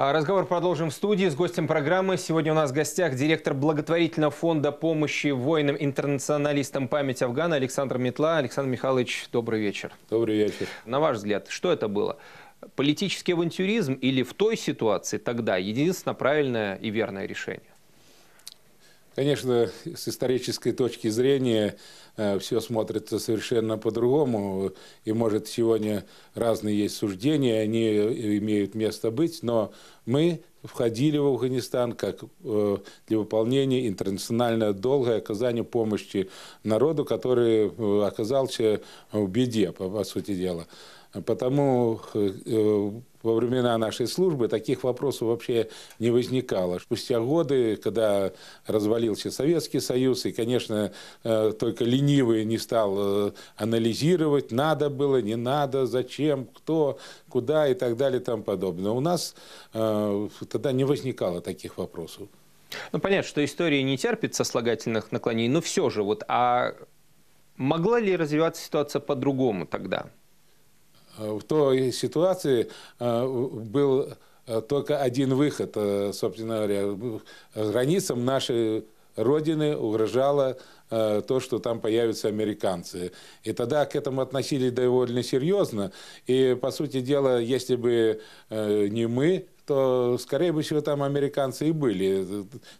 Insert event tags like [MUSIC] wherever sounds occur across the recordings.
А, разговор продолжим в студии с гостем программы. Сегодня у нас в гостях директор благотворительного фонда помощи воинам-интернационалистам «Память Афгана» Александр Метла. Александр Михайлович, добрый вечер. Добрый вечер. На ваш взгляд, что это было? Политический авантюризм или в той ситуации тогда единственно правильное и верное решение? Конечно, с исторической точки зрения э, все смотрится совершенно по-другому, и, может, сегодня разные есть суждения, они э, имеют место быть, но мы входили в Афганистан как э, для выполнения интернационального долга и оказания помощи народу, который оказался в беде, по, сути дела. Потому во времена нашей службы таких вопросов вообще не возникало. Спустя годы, когда развалился Советский Союз, и, конечно, э, только ленивый не стал э, анализировать, надо было, не надо, зачем, кто, куда и так далее и тому подобное. У нас э, тогда не возникало таких вопросов. Ну, понятно, что история не терпит сослагательных наклонений, но все же, вот, а могла ли развиваться ситуация по-другому тогда? Э, в той ситуации э, был э, только один выход, собственно говоря. Границам нашей Родины угрожало то, что там появятся американцы. И тогда к этому относились довольно серьезно. И, по сути дела, если бы не мы, то, скорее бы всего, там американцы и были.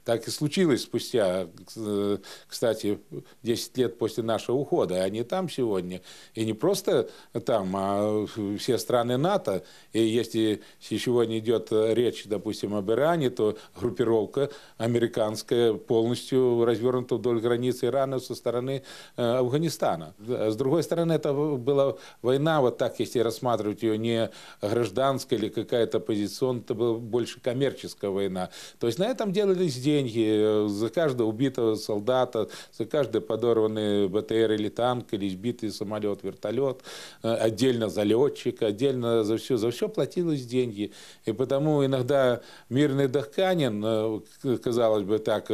Так и случилось спустя, э, кстати, 10 лет после нашего ухода. Они там сегодня. И не просто там, а все страны НАТО. И если сегодня идет речь, допустим, об Иране, то группировка американская полностью развернута вдоль границы Ирана со стороны э, Афганистана. С другой стороны, это была война, вот так, если рассматривать ее не гражданская или какая-то позиционная, больше коммерческая война. То есть на этом делались деньги. Э, за каждого убитого солдата, за каждый подорванный БТР или танк, или сбитый самолет, вертолет, э, отдельно за летчика, отдельно за все. За все платилось деньги. И потому иногда мирный Дахканин, э, казалось бы так,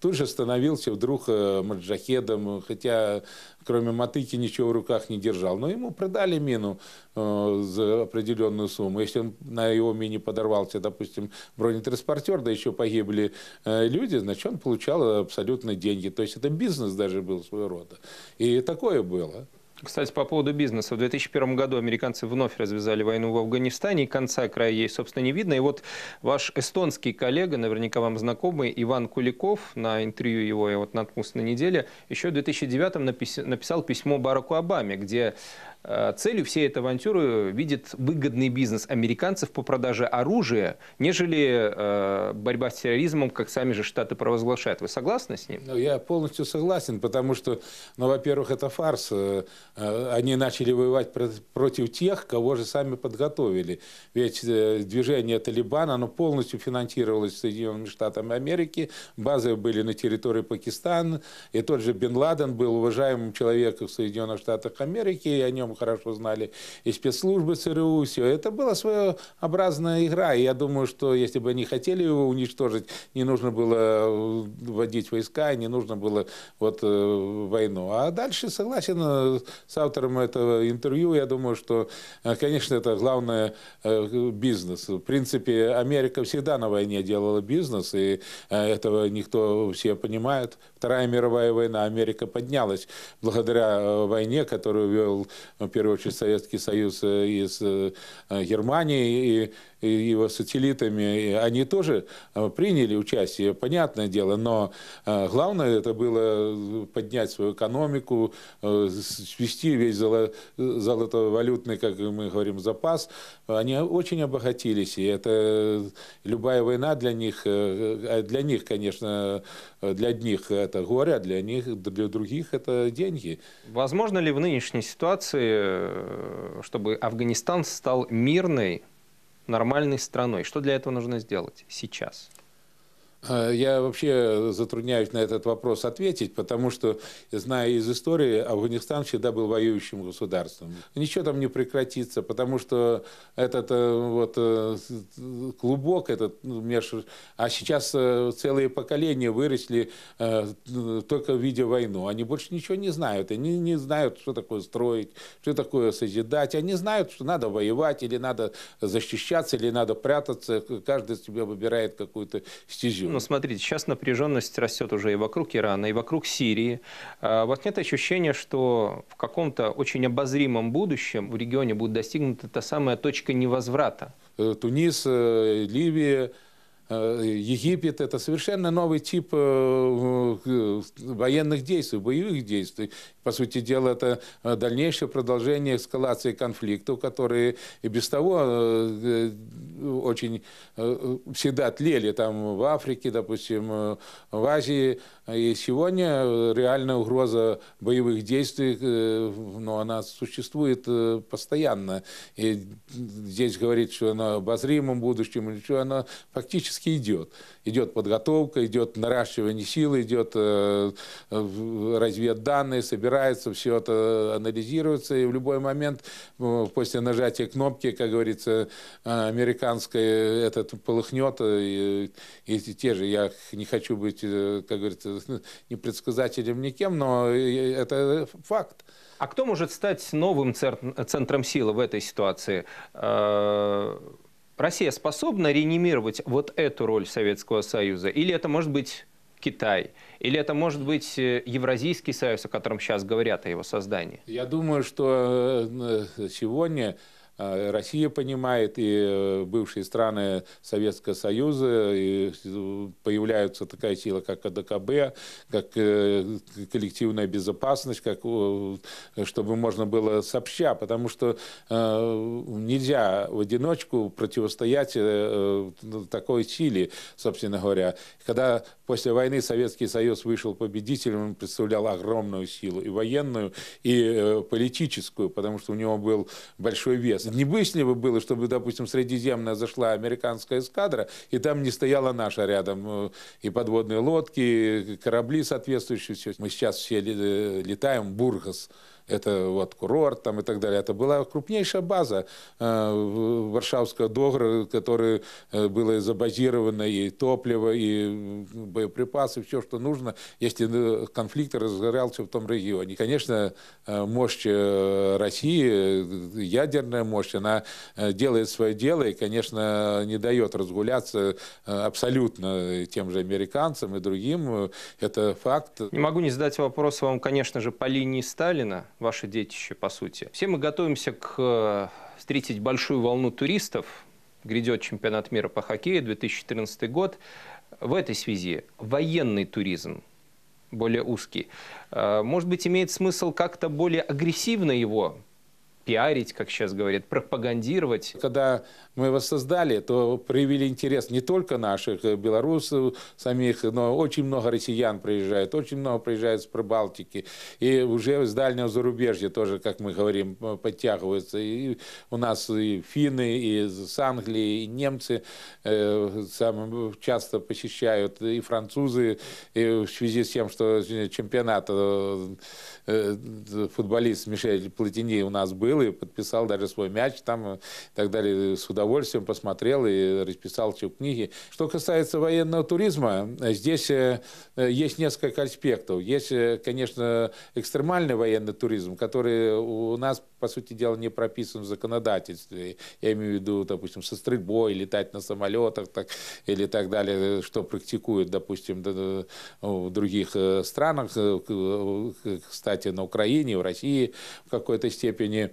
тут же становился вдруг маджахедом, хотя кроме мотыки ничего в руках не держал. Но ему продали мину э, за определенную сумму. Если он на его мине подорвался, допустим, бронетранспортер, да еще погибли э, люди, значит, он получал абсолютно деньги. То есть это бизнес даже был своего рода. И такое было. Кстати, по поводу бизнеса. В 2001 году американцы вновь развязали войну в Афганистане, и конца края ей, собственно, не видно. И вот ваш эстонский коллега, наверняка вам знакомый, Иван Куликов, на интервью его я вот наткнулся на неделе, еще в 2009 написал письмо Бараку Обаме, где Э, целью всей этой авантюры видит выгодный бизнес американцев по продаже оружия, нежели э, борьба с терроризмом, как сами же Штаты провозглашают. Вы согласны с ним? Ну, я полностью согласен, потому что, ну, во-первых, это фарс. Э, э, они начали воевать против тех, кого же сами подготовили. Ведь движение Талибана, оно полностью финансировалось Соединенными Штатами Америки. Базы были на территории Пакистана. И тот же Бен Ладен был уважаемым человеком в Соединенных Штатах Америки, и о нем хорошо знали и спецслужбы ЦРУ, и все. Это была своеобразная игра, и я думаю, что если бы они хотели его уничтожить, не нужно было э, вводить войска, не нужно было вот э, войну. А дальше согласен э, с автором этого интервью, я думаю, что, конечно, это главное бизнес. В принципе, Америка всегда на войне делала бизнес, и этого никто все понимает. Вторая мировая война, Америка поднялась благодаря войне, которую вел ну, в первую очередь Советский Союз э, из э, Германии, и его сателлитами, они тоже э, приняли участие, понятное дело, но э, главное это было э, поднять свою экономику, свести весь золотовалютный, как мы говорим, запас. Они очень обогатились, и это любая война для них, для них, конечно, для одних это горе, а для них, для других это деньги. Возможно ли в нынешней ситуации, чтобы Афганистан стал мирной нормальной страной. Что для этого нужно сделать сейчас? А, я вообще затрудняюсь на этот вопрос ответить, потому что, зная из истории, Афганистан всегда был воюющим государством. Ничего там не прекратится, потому что этот э, вот э, э, клубок, этот ну, меж... А сейчас целые поколения выросли только видя войну. Они больше ничего не знают. Они не знают, что такое строить, что такое созидать. Они знают, что надо воевать, или надо защищаться, или надо прятаться. Каждый себе выбирает какую-то стезю. Ну смотрите, сейчас напряженность растет уже и вокруг Ирана, и вокруг Сирии. А, у вас нет ощущения, что в каком-то очень обозримом будущем в регионе будет достигнута та самая точка невозврата? Э, Тунис, э, Ливия, Э, Египет – это совершенно новый тип э, э, военных действий, боевых действий. По сути дела, это дальнейшее продолжение эскалации конфликтов, которые и без того очень всегда тлели там в Африке, допустим, в Азии. И сегодня реальная угроза боевых действий, но она существует постоянно. И здесь говорит, что она обозримом будущем, что она фактически практически идет. Идет подготовка, идет наращивание силы, идет э, э разведданные, собирается, все это э, анализируется, и в любой момент э, после нажатия кнопки, как говорится, американской этот полыхнет, и, и те же, я не хочу быть, как говорится, [LAUGHS] не предсказателем никем, но это факт. А кто может стать новым центром силы в этой ситуации? Россия способна реанимировать вот эту роль Советского Союза? Или это может быть Китай? Или это может быть э, Евразийский союз, о котором сейчас говорят, о его создании? Я думаю, что э, э, сегодня а, э, Россия понимает, и э, бывшие страны Советского Союза, и э, появляется такая сила, как АДКБ, как коллективная безопасность, как, чтобы можно было сообща, потому что нельзя в одиночку противостоять такой силе, собственно говоря. Когда после войны Советский Союз вышел победителем, он представлял огромную силу, и военную, и политическую, потому что у него был большой вес интересах. Не выяснили было, чтобы, допустим, в Средиземное зашла американская эскадра, и там не стояла наша рядом. Э, и подводные лодки, и корабли соответствующие. Мы сейчас все э, летаем Бургас это вот курорт там и так далее. Это была крупнейшая база э, Варшавского Догра, которая э, была забазирована и топливо, и боеприпасы, все, что нужно, если э, конфликт разгорялся в том регионе. Конечно, э, мощь России, ядерная мощь, она делает свое дело и, конечно, не дает разгуляться абсолютно тем же американцам и другим. Это факт. Не могу не задать вопрос вам, конечно же, по линии Сталина ваше детище, по сути. Все мы готовимся к э, встретить большую волну туристов. Грядет чемпионат мира по хоккею 2014 год. В этой связи военный туризм более узкий. Э, может быть, имеет смысл как-то более агрессивно его пиарить, как сейчас говорят, пропагандировать. Когда мы его создали, то проявили интерес не только наших э, белорусов самих, но очень много россиян приезжает, очень много приезжает с Прибалтики. И уже с дальнего зарубежья тоже, как мы говорим, э, подтягиваются. И у нас и финны, и с Англии, и немцы э, сам, э, часто посещают, и французы. И в связи с тем, что чемпионат э, футболист Мишель Платини у нас был, открыл и подписал даже свой мяч там э, и так далее. С удовольствием посмотрел и расписал все книги. Что касается военного туризма, здесь э, э, есть несколько аспектов. Есть, конечно, экстремальный военный туризм, который у нас, по сути дела, не прописан в законодательстве. Я имею в виду, допустим, со стрельбой, летать на самолетах так, или так далее, что практикуют, допустим, в других странах, кстати, на Украине, в России в какой-то степени.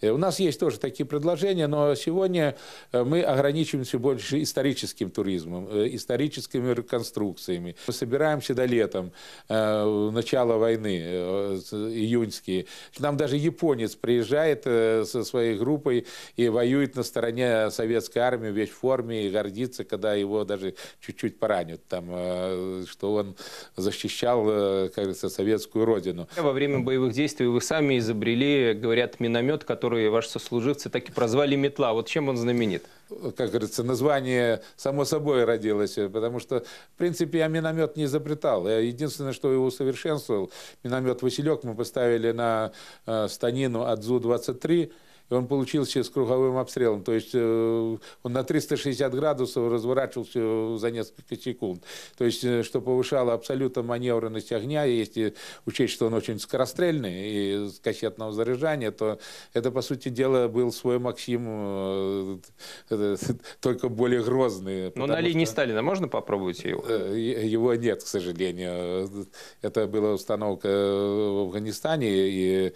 Э, у нас есть тоже такие предложения, но сегодня э, мы ограничиваемся больше историческим туризмом, э, историческими реконструкциями. Мы собираемся до летом, начала войны, июньские. Нам даже японец приезжает со своей группой и воюет на стороне советской армии, весь в форме, и гордится, когда его даже чуть-чуть поранят, там, что он защищал, как говорится, советскую родину. Во время боевых действий вы сами изобрели, говорят, миномет, который которые ваши сослуживцы так и прозвали «Метла». Вот чем он знаменит? Как говорится, название само собой родилось, потому что, в принципе, я миномет не изобретал. Я единственное, что его усовершенствовал, миномет «Василек» мы поставили на э, станину адзу 23 и он получился с круговым обстрелом. То есть э, он на 360 градусов разворачивался э, за несколько секунд. То есть, э, что повышало абсолютно маневренность огня, если учесть, что он очень скорострельный и с кассетного заряжания, то это, по сути дела, был свой Максим, только более грозный. Но на линии что... Сталина можно попробовать его? Его нет, к сожалению. Это была установка в Афганистане, и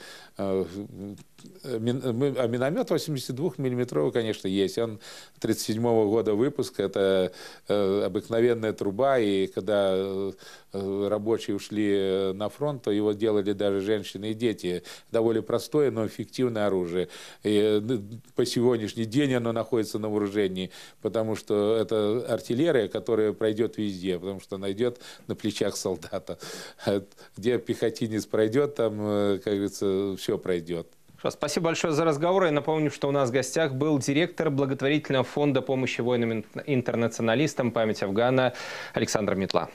мы а миномет 82 миллиметровый, конечно, есть. Он 37 -го года выпуска, это э, обыкновенная труба, и когда э, рабочие ушли э, на фронт, то его делали даже женщины и дети. Довольно простое, но эффективное оружие. И э, по сегодняшний день оно находится на вооружении, потому что это артиллерия, которая пройдет везде, потому что найдет на плечах солдата. [LAUGHS] Где пехотинец пройдет, там, э, как говорится, все пройдет. Спасибо большое за разговор. Я напомню, что у нас в гостях был директор благотворительного фонда помощи воинам-интернационалистам память Афгана Александр Метла.